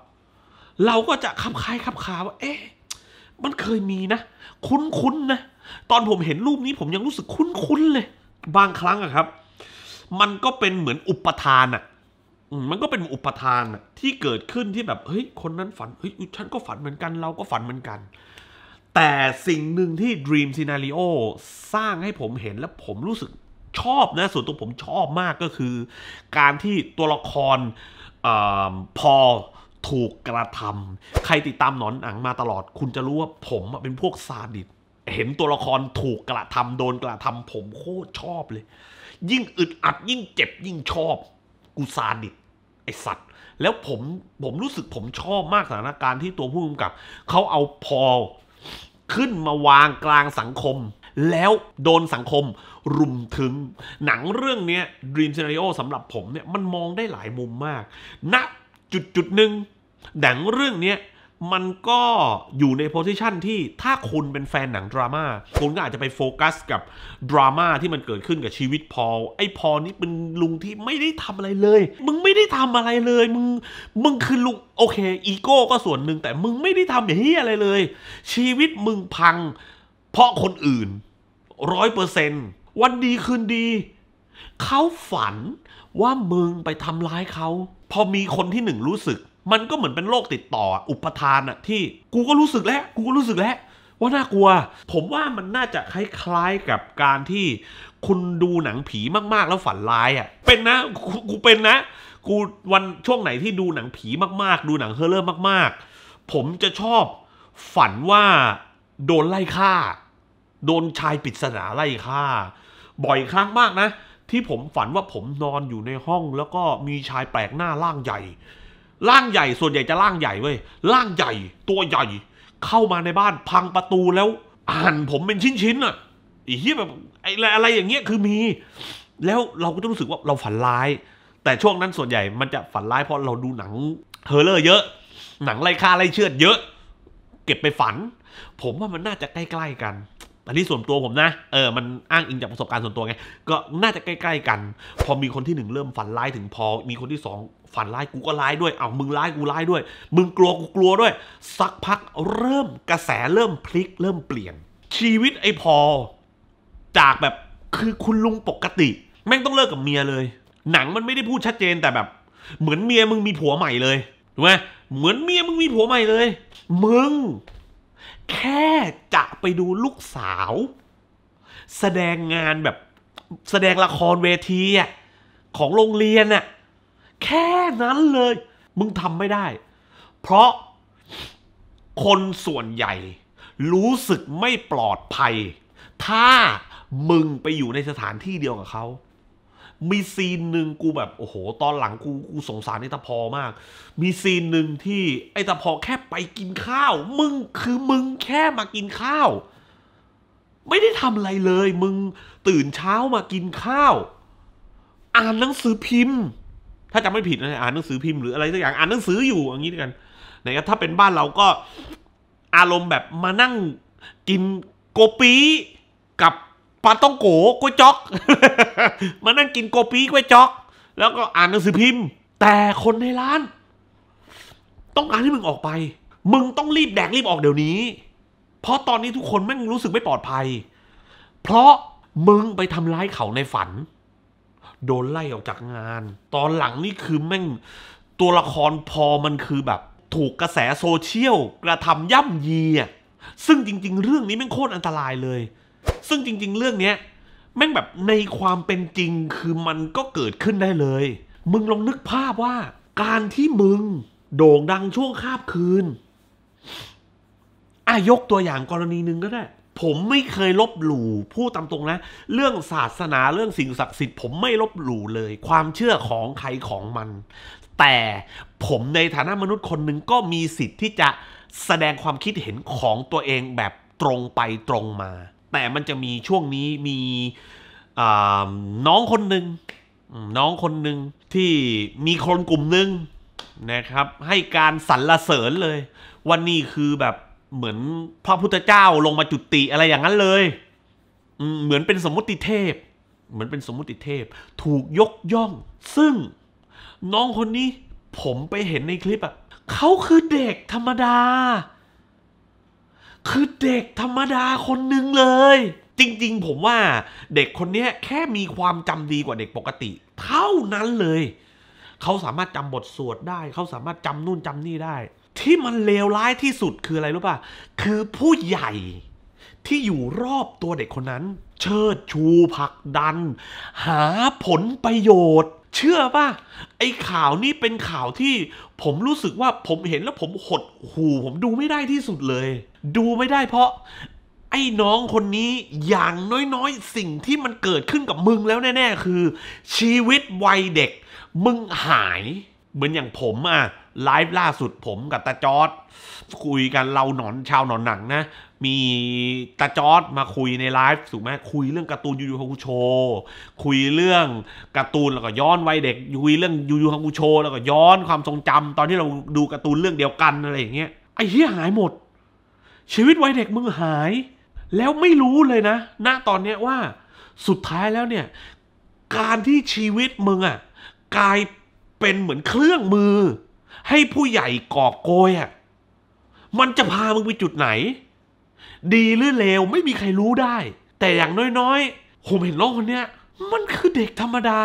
Speaker 1: เราก็จะคับคล้ายคับคลาว่าเอ๊ะมันเคยมีนะ คุ้นๆนะ ตอนผมเห็นรูปนี้ผมยังรู้สึกคุ้นๆเลย บางครั้งอะครับ มันก็เป็นเหมือนอุปทานอะมันก็เป็นอุปทานที่เกิดขึ้นที่แบบเฮ้ย คนนั้นฝันเฮ้ยฉันก็ฝันเหมือนกันเราก็ฝันเหมือนกัน แต่สิ่งหนึ่งที่ Dream Scenario สร้างให้ผมเห็นและผมรู้สึกชอบนะ ส่วนตัวผมชอบมากก็คือ การที่ตัวละครอพอถูกกระทำใครติดตามหนอนหนังมาตลอดคุณจะรู้ว่าผมเป็นพวกซาดิส เห็นตัวละครถูกกระทำโดนกระทำผมโคตรชอบเลย ยิ่งอึดอัดยิ่งเจ็บยิ่งชอบกูซาดิสไอสัตว์แล้วผมผมรู้สึกผมชอบมากสถานการณ์ที่ตัวผู้กำกับเขาเอาพอขึ้นมาวางกลางสังคม แล้วโดนสังคมรุมถึง หนังเรื่องนี้ Dream Scenario สำหรับผมเนี่ยมันมองได้หลายมุมมากณนะจุดจุดหนึ่งหนังเรื่องเนี้ยมันก็อยู่ในโพสิชันที่ถ้าคุณเป็นแฟนหนังดรามา่าคุณก็อาจจะไปโฟกัสกับดราม่าที่มันเกิดขึ้นกับชีวิตพอลไอ้พอลนี่เป็นลุงที่ไม่ได้ทำอะไรเลย มึงไม่ได้ทำอะไรเลย มึงมึงคือลุงโอเคอีโก้ก็ส่วนหนึ่ง แต่มึงไม่ได้ทำอย่างนี้อะไรเลย ชีวิตมึงพัง เพราะคนอื่นร้อยเปอร์เซนต์วันดีคืนดีเขาฝันว่ามึงไปทำร้ายเขาพอมีคนที่หนึ่งรู้สึกมันก็เหมือนเป็นโรคติดต่ออุปทานอะที่ กูก็รู้สึกแล้ว กูก็รู้สึกแล้ว ว่าน่ากลัว ผมว่ามันน่าจะคล้าย ๆกับการที่คุณดูหนังผีมาก ๆ แล้วฝันร้ายอะเป็นนะกูเป็นนะ กูวันช่วงไหนที่ดูหนังผีมากๆ ดูหนังเฮอร์เรอร์มาก ๆ ผมจะชอบฝันว่าโดนไล่ฆ่า โดนชายปริศนาไล่ฆ่าบ่อยครั้งมากนะที่ผมฝันว่าผมนอนอยู่ในห้องแล้วก็มีชายแปลกหน้าร่างใหญ่ ร่างใหญ่ส่วนใหญ่จะร่างใหญ่ เว้ย ร่างใหญ่ตัวใหญ่ เข้ามาในบ้านพังประตูแล้ว อ่านผมเป็นชิ้น ๆ อ่ะ อีเหี้ยแบบไอ้อะไรอย่างเงี้ยคือมี แล้วเราก็จะรู้สึกว่าเราฝันร้าย แต่ช่วงนั้นส่วนใหญ่มันจะฝันร้ายเพราะเราดูหนังเฮอร์เลอร์เยอะ หนังไล่ฆ่าไล่เชือดเยอะ เก็บไปฝัน ผมว่ามันน่าจะใกล้ๆกันอันนี้ส่วนตัวผมนะเออมันอ้างอิงจากประสบการณ์ส่วนตัวไงก็น่าจะใกล้ ๆ กัน พอมีคนที่หนึ่งเริ่มฝันร้ายถึงพอ มีคนที่สองฝันร้ายกูก็ร้ายด้วย เอามึงร้ายกูร้ายด้วย มึงกลัวกูกลัวด้วย สักพักเริ่มกระแสเริ่มพลิกเริ่มเปลี่ยน ชีวิตไอ้พอ จากแบบคือคุณลุงปกติแม่งต้องเลิกกับเมียเลย หนังมันไม่ได้พูดชัดเจนแต่แบบ เหมือนเมียมึงมีผัวใหม่เลยถูกไหมเหมือนเมียมึงมีผัวใหม่เลยมึงแค่จะไปดูลูกสาว แสดงงานแบบแสดงละครเวทีอะของโรงเรียนน่ะ แค่นั้นเลย มึงทำไม่ได้ เพราะคนส่วนใหญ่ รู้สึกไม่ปลอดภัย ถ้ามึงไปอยู่ในสถานที่เดียวกับเขามีซีนหนึ่งกูแบบ โอ้โห ตอนหลังกูกูสงสารไอ้ตาพอมาก มีซีนหนึ่งที่ ไอ้ตาพอแค่ ไปกินข้าว มึงคือมึงแค่มากินข้าว ไม่ได้ทำอะไรเลย มึงตื่นเช้ามากินข้าว อ่านหนังสือพิมพ์ ถ้าจำไม่ผิดนะอ่านหนังสือพิมพ์หรืออะไรสักอย่างอ่านหนังสืออยู่ อย่างนี้กันนะครับถ้าเป็นบ้านเราก็อารมณ์แบบมานั่งกินโกปีกับปาต้องโกก๋วยจ๊อกมานั่งกินโกปีก๋วยจ๊อก แล้วก็อ่านหนังสือพิมพ์ แต่คนในร้าน ต้องการให้มึงออกไป มึงต้องรีบแดกรีบออกเดี๋ยวนี้ เพราะตอนนี้ทุกคนแม่งรู้สึกไม่ปลอดภัย เพราะมึงไปทำร้ายเขาในฝัน โดนไล่ออกจากงาน ตอนหลังนี่คือแม่งตัวละครพอมันคือแบบ ถูกกระแสโซเชียลกระทำย่ำยีอะซึ่งจริง ๆ เรื่องนี้แม่งโคตรอันตรายเลยซึ่งจริง ๆ เรื่องเนี้ยแม่งแบบในความเป็นจริงคือมันก็เกิดขึ้นได้เลย มึงลองนึกภาพว่า การที่มึงโด่งดังช่วงคาบคืนอายกตัวอย่างกรณีหนึ่งก็ได้ ผมไม่เคยลบหลู่พูดตามตรงนะ เรื่องศาสนาเรื่องสิ่งศักดิ์สิทธิ์ผมไม่ลบหลู่เลย ความเชื่อของใครของมัน แต่ผมในฐานะมนุษย์คนหนึ่งก็มีสิทธิ์ที่จะแสดงความคิดเห็นของตัวเองแบบตรงไปตรงมาแต่มันจะมีช่วงนี้มีน้องคนหนึ่งน้องคนหนึ่งที่มีคนกลุ่มหนึ่งนะครับ ให้การสรรเสริญเลย วันนี้คือแบบเหมือนพระพุทธเจ้าลงมาจุติอะไรอย่างนั้นเลยเหมือนเป็นสมมติเทพ เหมือนเป็นสมมติเทพถูกยกย่อง ซึ่งน้องคนนี้ผมไปเห็นในคลิปอะ่ะเขาคือเด็กธรรมดาคือเด็กธรรมดาคนหนึ่งเลย จริงๆ ผมว่าเด็กคนนี้แค่มีความจำดีกว่าเด็กปกติ เท่านั้นเลย เขาสามารถจำบทสวดได้ เขาสามารถจำนู่นจำนี่ได้ ที่มันเลวร้ายที่สุดคืออะไรรู้ป่ะคือผู้ใหญ่ที่อยู่รอบตัวเด็กคนนั้น เชิดชูผักดัน หาผลประโยชน์ เชื่อป่ะไอ้ข่าวนี้ เป็นข่าวที่ ผมรู้สึกว่าผมเห็นแล้วผมหดหูผมดูไม่ได้ที่สุดเลยดูไม่ได้เพราะไอ้น้องคนนี้อย่างน้อยๆ สิ่งที่มันเกิดขึ้นกับมึงแล้วแน่ๆคือชีวิตวัยเด็ก มึงหายเหมือนอย่างผมอะไลฟ์ล่าสุดผมกับตาจอดคุยกันเราหนอนชาวหนอนหนังนะมีตาจอดมาคุยในไลฟ์สูกไหมคุยเรื่องการ์ตูนยูยูฮากุโช คุยเรื่องการ์ตูนแล้วก็ย้อนวัยเด็กคุยเรื่องยูยูฮากุโช แล้วก็ย้อนความทรงจำตอนที่เราดูการ์ตูนเรื่องเดียวกันอะไรอย่างเงี้ยไอ้เหี้ยหายหมดชีวิตวัยเด็กมึงหาย แล้วไม่รู้เลยนะณตอนเนี้ยว่าสุดท้ายแล้วเนี่ย การที่ชีวิตมึงอะกลายเป็นเหมือนเครื่องมือ ให้ผู้ใหญ่ก่อโกยอะ มันจะพามึงไปจุดไหน ดีหรือเลวไม่มีใครรู้ได้ แต่อย่างน้อยๆผมเห็นน้องคนเนี้ยมันคือเด็กธรรมดา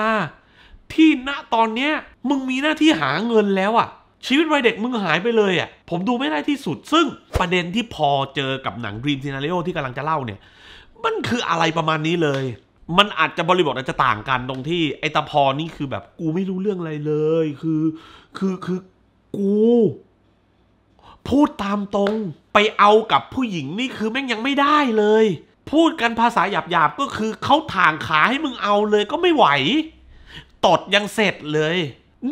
Speaker 1: ที่ณตอนเนี้ย มึงมีหน้าที่หาเงินแล้วอะชีวิตวัยเด็กมึงหายไปเลยอะผมดูไม่ได้ที่สุดซึ่งประเด็นที่พอเจอกับหนังดีมซีนาริโอที่กำลังจะเล่าเนี่ย มันคืออะไรประมาณนี้เลย มันอาจจะบริบทอาจจะต่างกันตรงที่ ไอตาพอนี่คือแบบกูไม่รู้เรื่องอะไรเลย คือคือคือ กู พูดตามตรงไปเอากับผู้หญิงนี่คือแม่งยังไม่ได้เลย พูดกันภาษาหยาบๆ ก็คือเขาถางขาให้มึงเอาเลยก็ไม่ไหวตดยังเสร็จเลย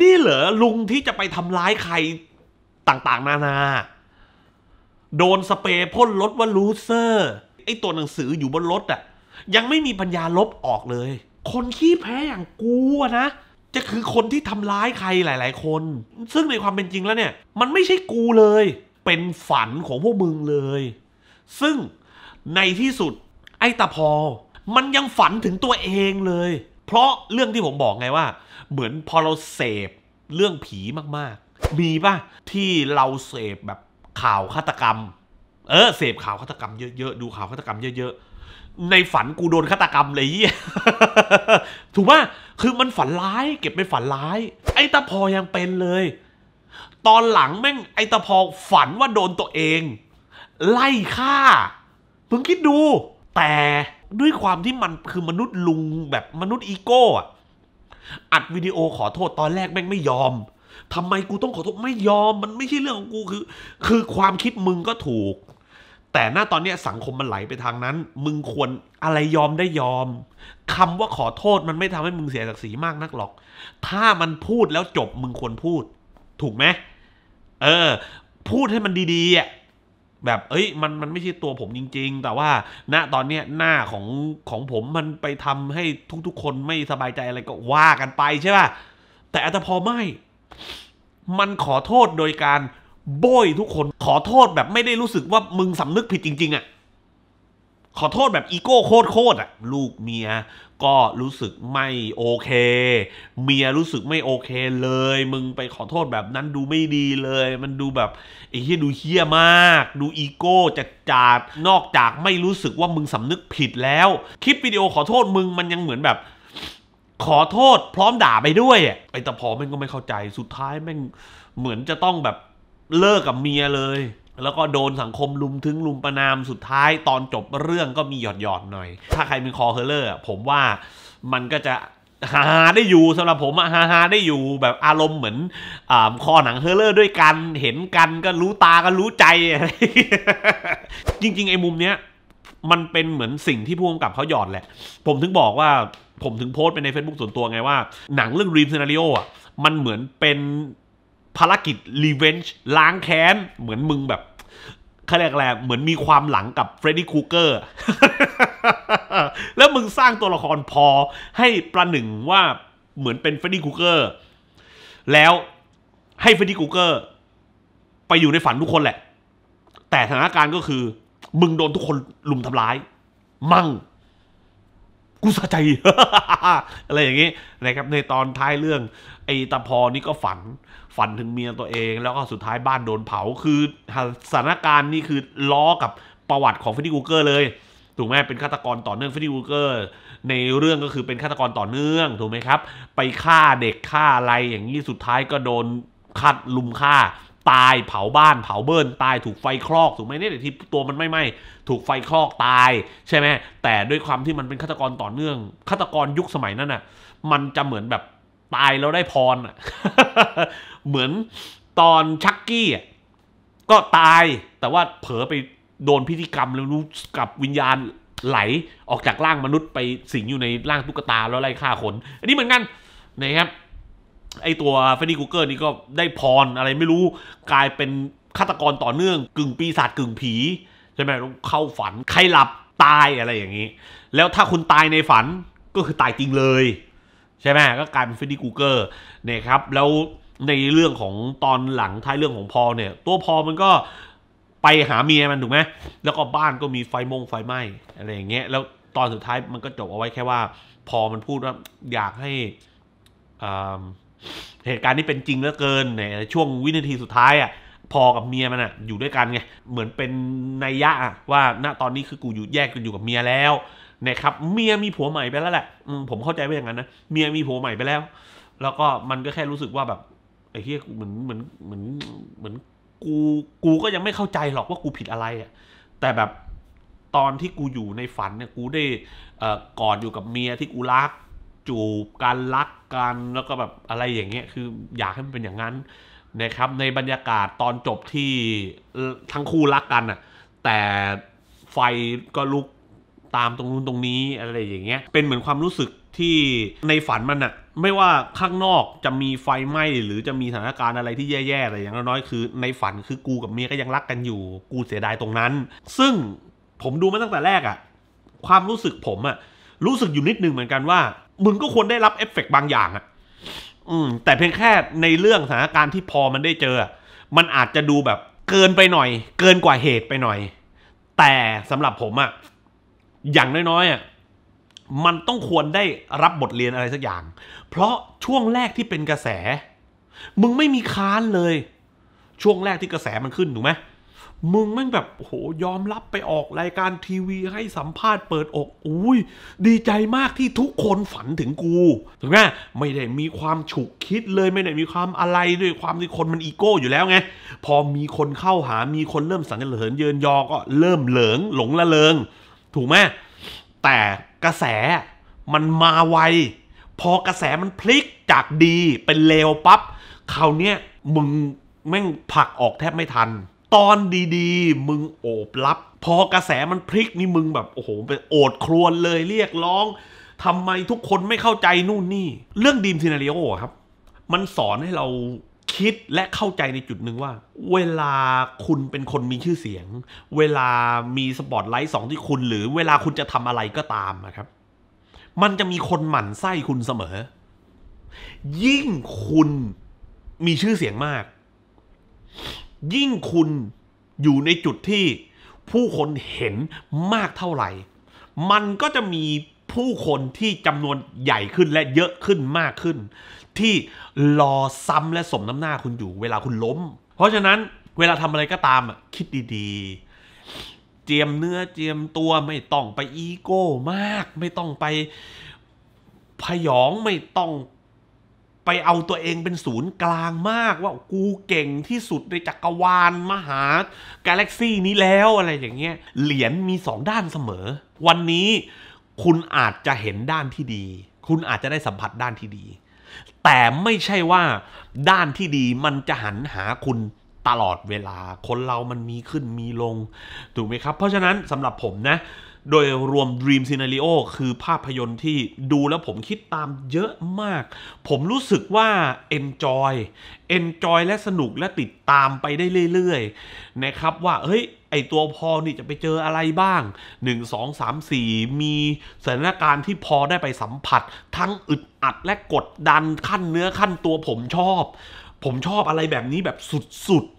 Speaker 1: นี่เหรอลุงที่จะไปทำร้ายใครต่างๆนานานาโดนสเปรย์พ่นรถว่าลูเซอร์ ไอตัวหนังสืออยู่บนรถอะยังไม่มี ปัญญา ลบออกเลย คนขี้แพ้อย่างกูนะ จะคือคนที่ทำร้ายใครหลาย ๆ คน ซึ่งในความเป็นจริงแล้วเนี่ย มันไม่ใช่กูเลย เป็นฝันของ พวก มึง เลย ซึ่งในที่สุดไอ้ตาพอมันยังฝันถึงตัวเองเลย เพราะเรื่องที่ผมบอกไงว่าเหมือนพอเราเสพเรื่องผีมากๆ มีป่ะที่เราเสพแบบข่าวฆาตกรรม เออเสพข่าวฆาตกรรมเยอะ ๆ ดูข่าวฆาตกรรมเยอะ ๆ ในฝันกูโดนฆาตกรรมเลยี่ถูกป่ะคือมันฝันร้ายเก็บเป็นฝันร้าย ไอ้ตาพอยังเป็นเลย ตอนหลังแม่ง ไอ้ตาพอฝันว่าโดนตัวเอง ไล่ฆ่าเพิ่งคิดดู แต่ด้วยความที่มันคือมนุษย์ลุง แบบมนุษย์อีโก้อัดวิดีโอขอโทษตอนแรกแม่งไม่ยอมทำไมกูต้องขอโทษไม่ยอมมันไม่ใช่เรื่องของกูคือ คือความคิดมึงก็ถูก แต่หน้าตอนนี้สังคมมันไหลไปทางนั้น มึงควรอะไรยอมได้ยอม คำว่าขอโทษมันไม่ทำให้มึงเสียศักดิ์ศรีมากนักหรอก ถ้ามันพูดแล้วจบมึงควรพูด ถูกไหมเออ พูดให้มันดี ๆอ่ะแบบ เอ้ย มันมันไม่ใช่ตัวผมจริงๆ แต่ว่าณตอนเนี้ยหน้าของของผมมันไปทำให้ทุกๆคนไม่สบายใจอะไรก็ว่ากันไป ใช่ป่ะแต่อาจจะพอไม่มันขอโทษโดยการ โบยทุกคนขอโทษแบบไม่ได้รู้สึกว่ามึงสำนึกผิดจริงๆอะ่ะขอโทษแบบอีโก้โคตรโคตรอ่ะ ลูกเมีย ก็รู้สึกไม่โอเค เมียรู้สึกไม่โอเคเลย มึงไปขอโทษแบบนั้นดูไม่ดีเลย มันดูแบบไอ้เฮียดูเฮี้ยมาก ดูอีโก้จัดจัดนอกจากไม่รู้สึกว่ามึงสำนึกผิดแล้วคลิปวิดีโอขอโทษมึงมันยังเหมือนแบบขอโทษพร้อมด่าไปด้วยไอ้ตะพอแม่งก็ไม่เข้าใจสุดท้ายแม่งเหมือนจะต้องแบบเลิกกับเมียเลย แล้วก็โดนสังคมลุมถึงลุมประนามสุดท้ายตอนจบเรื่องก็มีหยอดหยอดหน่อย ถ้าใครเป็นคอเฮลเลอร์ผมว่ามันก็จะฮาฮได้อยู่สำหรับผมฮาฮาได้อยู่แบบอารมณ์เหมือนอคอหนังเฮลเลอร์ด้วยกันเห็นกันก็รู้ตาก็รู้ใจ จริง ๆ ไอ้มุมเนี้ยมันเป็นเหมือนสิ่งที่พ่วงกับเขาหยอดแหละ ผมถึงบอกว่าผมถึงโพสต์ไปใน Facebook ส่วนตัวไงว่า หนังเรื่อง Dream Scenario อ่ะมันเหมือนเป็นภารกิจ Revenge ล้างแค้น เหมือนมึงแบบเขาเรียกอะไรเหมือนมีความหลังกับเฟรดดี้คูเกอร์แล้วมึงสร้างตัวละครพอให้ประหนึ่งว่าเหมือนเป็นเฟรดดี้คูเกอร์แล้วให้เฟรดดี้คูเกอร์ไปอยู่ในฝันทุกคนแหละ แต่สถานการณ์ก็คือ มึงโดนทุกคนลุมทำร้าย มั่งกูสะใจอะไรอย่างนี้นะครับ ในตอนท้ายเรื่องไอ้ตาพอนี่ก็ฝันฝันถึงเมียตัวเอง แล้วก็สุดท้ายบ้านโดนเผาคือสถานการณ์นี่คือล้อกับประวัติของฟินิกูเกอร์เลย ถูกไหมเป็นฆาตกรต่อเนื่องฟินิกูเกอร์ในเรื่องก็คือเป็นฆาตกรต่อเนื่องถูกไหมครับไปฆ่าเด็กฆ่าอะไรอย่างนี้สุดท้ายก็โดนคัดลุมฆ่าตายเผาบ้านเผาเบิร์นตายถูกไฟคลอกถูกไหมเนี่ยที่ตัวมันไม่ไหมถูกไฟคลอกตาย ใช่ไหมแต่ด้วยความที่มันเป็นฆาตกรต่อเนื่องฆาตกรยุคสมัยนั้นน่ะมันจะเหมือนแบบตายแล้วได้พรอ่ะเหมือนตอนชักกี้ ก็ตาย แต่ว่าเผลอไปโดนพิธีกรรมแล้วรู้กับวิญญาณไหล ออกจากร่างมนุษย์ไปสิงอยู่ในร่างตุ๊กตาแล้วไล่ฆ่าคนอันนี้เหมือนกันนะครับไอตัวเฟนนี่กูเกอร์นี่ก็ได้พรอะไรไม่รู้กลายเป็นฆาตกรต่อเนื่องกึ่งปีศาจกึ่งผี ใช่ไหมเข้าฝันใครหลับตายอะไรอย่างนี้แล้วถ้าคุณตายในฝันก็คือตายจริงเลย ใช่ไหมก็กลายเป็นเฟนนี่กูเกอร์เนี่ยครับ แล้วในเรื่องของตอนหลังท้ายเรื่องของพอเนี่ย ตัวพอมันก็ไปหาเมียมันถูกไหมแล้วก็บ้านก็มีไฟมงไฟไหม้อะไรอย่างเงี้ยแล้วตอนสุดท้ายมันก็จบเอาไว้แค่ว่าพอมันพูดว่าอยากให้อ่าเหตุการณ์นี้เป็นจริงเหลือเกินในช่วงวินาทีสุดท้ายอ่ะพอกับเมียมันอ่ะอยู่ด้วยกันไงเหมือนเป็นนัยยะว่าณตอนนี้คือกูอยู่แยกกันอยู่กับเมียแล้วนะครับเมียมีผัวใหม่ไปแล้วแหละผมเข้าใจไปอย่างนั้นนะ เมียมีผัวใหม่ไปแล้ว แล้วก็มันก็แค่รู้สึกว่าแบบไอ้เหี้ยเหมือนเหมือนเหมือนเหมือนกูกูก็ยังไม่เข้าใจหรอกว่ากูผิดอะไรอ่ะแต่แบบตอนที่กูอยู่ในฝันเนี่ยกูได้กอดอยู่กับเมียที่กูรักจูบการรักกันแล้วก็แบบอะไรอย่างเงี้ยคืออยากให้มันเป็นอย่างนั้นนะครับในบรรยากาศตอนจบที่ทั้งคู่รักกันอ่ะแต่ไฟก็ลุกตามตรงนู้นตรงนี้อะไรอย่างเงี้ยเป็นเหมือนความรู้สึกที่ในฝันมันอะไม่ว่าข้างนอกจะมีไฟไหม้หรือจะมีสถานการณ์อะไรที่แย่ๆแต่อย่างน้อยคือ ในฝันคือกูกับเมียก็ยังรักกันอยู่กูเสียดายตรงนั้น ซึ่งผมดูมาตั้งแต่แรกอะความรู้สึกผมอะรู้สึกอยู่นิดนึงเหมือนกันว่ามึงก็ควรได้รับเอฟเฟกบางอย่างอะอืม แต่เพียงแค่ในเรื่องสถานการณ์ที่พอมันได้เจอมันอาจจะดูแบบเกินไปหน่อย เกินกว่าเหตุไปหน่อย แต่สำหรับผมอะอย่างน้อยๆอ่ะมันต้องควรได้รับบทเรียนอะไรสักอย่าง เพราะช่วงแรกที่เป็นกระแส มึงไม่มีค้านเลย ช่วงแรกที่กระแสมันขึ้นถูกไหมมึงแม่งแบบโหยอมรับไปออกรายการทีวีให้สัมภาษณ์เปิดอก อุ้ยดีใจมากที่ทุกคนฝันถึงกู ถูกไหมไม่ได้มีความฉุกคิดเลยไม่ได้มีความอะไรด้วยความที่คนมันอีโก้อยู่แล้วไง พอมีคนเข้าหามีคนเริ่มสังเสริญเยินยอก็เริ่มเหลิงหลงละเลงถูกไหมแต่กระแสมันมาไวพอกระแสมันพลิกจากดีเป็นเลวปับ๊บคราวเนี้ยมึงแม่งผลักออกแทบไม่ทันตอนดี ๆ มึงโอบรับ พอกระแสมันพลิกนี่มึงแบบ โอ้โห เป็นโอดครวนเลยเรียกร้องทำไมทุกคนไม่เข้าใจนู่นนี่ เรื่องดีมซีนารีโอครับ มันสอนให้เราคิดและเข้าใจในจุดหนึ่งว่า เวลาคุณเป็นคนมีชื่อเสียง เวลามีสปอตไลท์สองที่คุณ หรือเวลาคุณจะทำอะไรก็ตามนะครับ มันจะมีคนหมั่นไส้คุณเสมอ ยิ่งคุณมีชื่อเสียงมากยิ่งคุณอยู่ในจุดที่ผู้คนเห็นมากเท่าไหร่ มันก็จะมีผู้คนที่จำนวนใหญ่ขึ้นและเยอะขึ้นมากขึ้น ที่รอซ้ำและสมน้ำหน้าคุณอยู่เวลาคุณล้ม เพราะฉะนั้นเวลาทำอะไรก็ตามคิดดีๆ เจียมเนื้อเจียมตัวไม่ต้องไปอีโก้มากไม่ต้องไปพยองไม่ต้องไปเอาตัวเองเป็นศูนย์กลางมาก ว่ากูเก่งที่สุดในจักรวาลมหากาแล็กซี่นี้แล้วอะไรอย่างเงี้ย เหรียญมีสองด้านเสมอ วันนี้คุณอาจจะเห็นด้านที่ดี คุณอาจจะได้สัมผัสด้านที่ดี แต่ไม่ใช่ว่า ด้านที่ดีมันจะหันหาคุณตลอดเวลา คนเรามันมีขึ้นมีลง ถูกไหมครับ เพราะฉะนั้นสำหรับผมนะโดยรวม Dream Scenario คือภาพยนตร์ที่ดูแล้วผมคิดตามเยอะมาก ผมรู้สึกว่า enjoy enjoy และสนุกและติดตามไปได้เรื่อยๆ นะครับว่า เฮ้ย ไอตัวพอนี่จะไปเจออะไรบ้าง 1 2 3 4 มีสถานการณ์ที่พอได้ไปสัมผัส ทั้งอึดอัดและกดดันขั้นเนื้อขั้นตัวผมชอบ ผมชอบอะไรแบบนี้แบบสุดๆ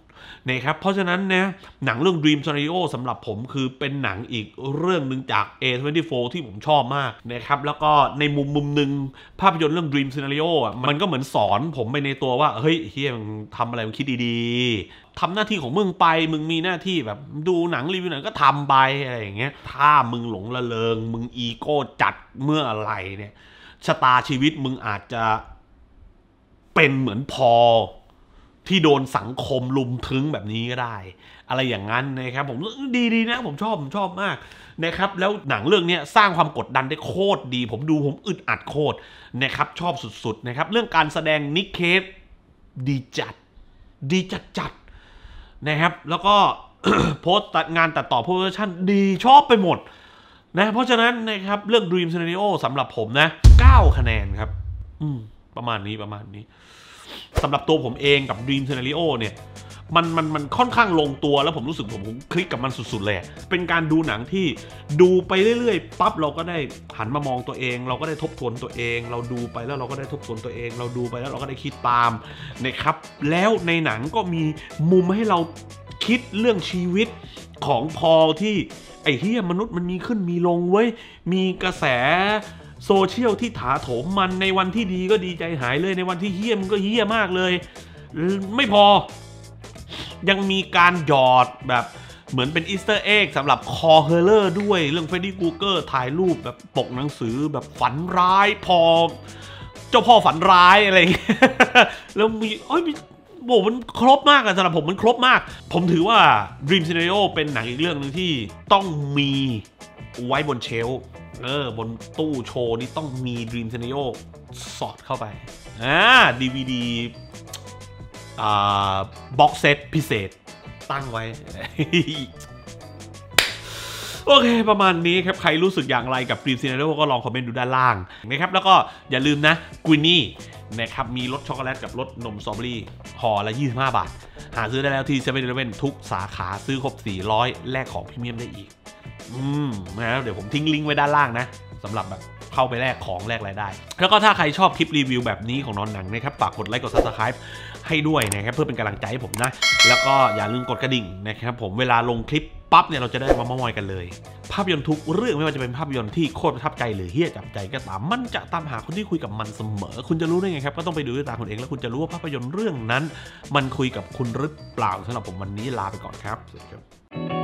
Speaker 1: นะครับเพราะฉะนั้นนะหนังเรื่อง Dream Scenario สำหรับผมคือเป็นหนังอีกเรื่องหนึ่งจาก A24 ที่ผมชอบมากนะครับแล้วก็ในมุมมุมหนึ่งภาพยนตร์เรื่อง Dream Scenario อ่ะมันก็เหมือนสอนผมไปในตัวว่า เฮ้ยเฮียมึงทำอะไรมึงคิดดีๆทำหน้าที่ของมึงไปมึงมีหน้าที่แบบดูหนังรีวิวหนังก็ทำไปอะไรอย่างเงี้ยถ้ามึงหลงระเริง มึงอีโก้จัดเมื่ออะไรเนี่ยชะตาชีวิตมึงอาจจะเป็นเหมือนพอที่โดนสังคมลุมทึงแบบนี้ก็ได้ อะไรอย่างนั้นนะครับ ผมดีดีนะผมชอบผมชอบมากนะครับ แล้วหนังเรื่องนี้สร้างความกดดันได้โคตรดี ผมดูผมอึดอัดโคตรนะครับ ชอบสุดๆนะครับ เรื่องการแสดงนิกเคฟดีจัด ดีจัดจัดนะครับ แล้วก็โพสต์งานตัดต่อโพสชั่น ดีชอบไปหมดนะเพราะฉะนั้นนะครับเรื่อง Dream Scenario สำหรับผมนะ 9 คะแนนครับ อืมประมาณนี้ประมาณนี้สำหรับตัวผมเองกับ Dream Scenario เนี่ย มันมันมันค่อนข้างลงตัวแล้วผมรู้สึกผมคลิกกับมันสุด ๆ เลย เป็นการดูหนังที่ดูไปเรื่อยๆปั๊บเราก็ได้หันมามองตัวเอง เราก็ได้ทบทวนตัวเอง เราดูไปแล้วเราก็ได้ทบทวนตัวเอง เราดูไปแล้วเราก็ได้คิดตามนะครับ แล้วในหนังก็มีมุมให้เราคิดเรื่องชีวิตของพอที่ไอ้เฮียมนุษย์มันมีขึ้นมีลงเว้ยมีกระแสโซเชียลที่ถาโถมมันในวันที่ดีก็ดีใจหายเลยในวันที่เฮี้ยมก็เฮี้ยมากเลย ไม่พอ ยังมีการหยอดแบบเหมือนเป็นอีสเตอร์เอ็กสำหรับคอเฮเลอร์ด้วยเรื่องเฟรดดี้กูเกอร์ถ่ายรูปแบบปกหนังสือแบบฝันร้าย พอ เจ้าพ่อฝันร้าย อะไรเงี้ยแล้วมี โอ้ยมีโอกมันครบมากอะสำหรับผมมันครบมาก ผมถือว่า Dream Scenario เป็นหนังอีกเรื่องหนึ่งที่ต้องมีไว้บนเชลเออ บนตู้โชว์ นี่ต้องมี Dream Scenario สอดเข้าไปอ่า DVD อ่าบ็อกเซตพิเศษตั้งไว้ โอเคประมาณนี้ครับใครรู้สึกอย่างไรกับ Dream Scenario ก็ลองคอมเมนต์ดูด้านล่างนะครับแล้วก็อย่าลืมนะกุนี่นะครับ มีรสช็อกโกแลตกับรสนมสตรอเบอรี่ห่อละ 25 บาท หาซื้อได้แล้วที่เซเว่นอีเลฟเว่นทุกสาขาซื้อครบ 400 แลกของพรีเมียมได้อีกอืมนะเดี๋ยวผมทิ้งลิงก์ไว้ด้านล่างนะสำหรับแบบเข้าไปแลกของแลกรายได้ แล้วก็ถ้าใครชอบคลิปรีวิวแบบนี้ของนอนหนังนะครับฝากกดไลค์กด subscribe ให้ด้วยนะครับ เพื่อเป็นกำลังใจให้ผมนะ แล้วก็อย่าลืมกดกระดิ่งนะครับผมเวลาลงคลิปปั๊บเนี่ยเราจะได้มาเมามอยกันเลย ภาพยนตร์ทุกเรื่องไม่ว่าจะเป็นภาพยนตร์ที่โคตรประทับใจหรือเฮี้ยจับใจก็ตามมันจะตามหาคนที่คุยกับมันเสมอ คุณจะรู้ได้ไงครับก็ต้องไปดูด้วยตาคุณเองแล้วคุณจะรู้ว่าภาพยนตร์เรื่องนั้น มันคุยกับคุณหรือเปล่าสำหรับผมวันนี้ลาไปก่อนครับสวัสดีครับ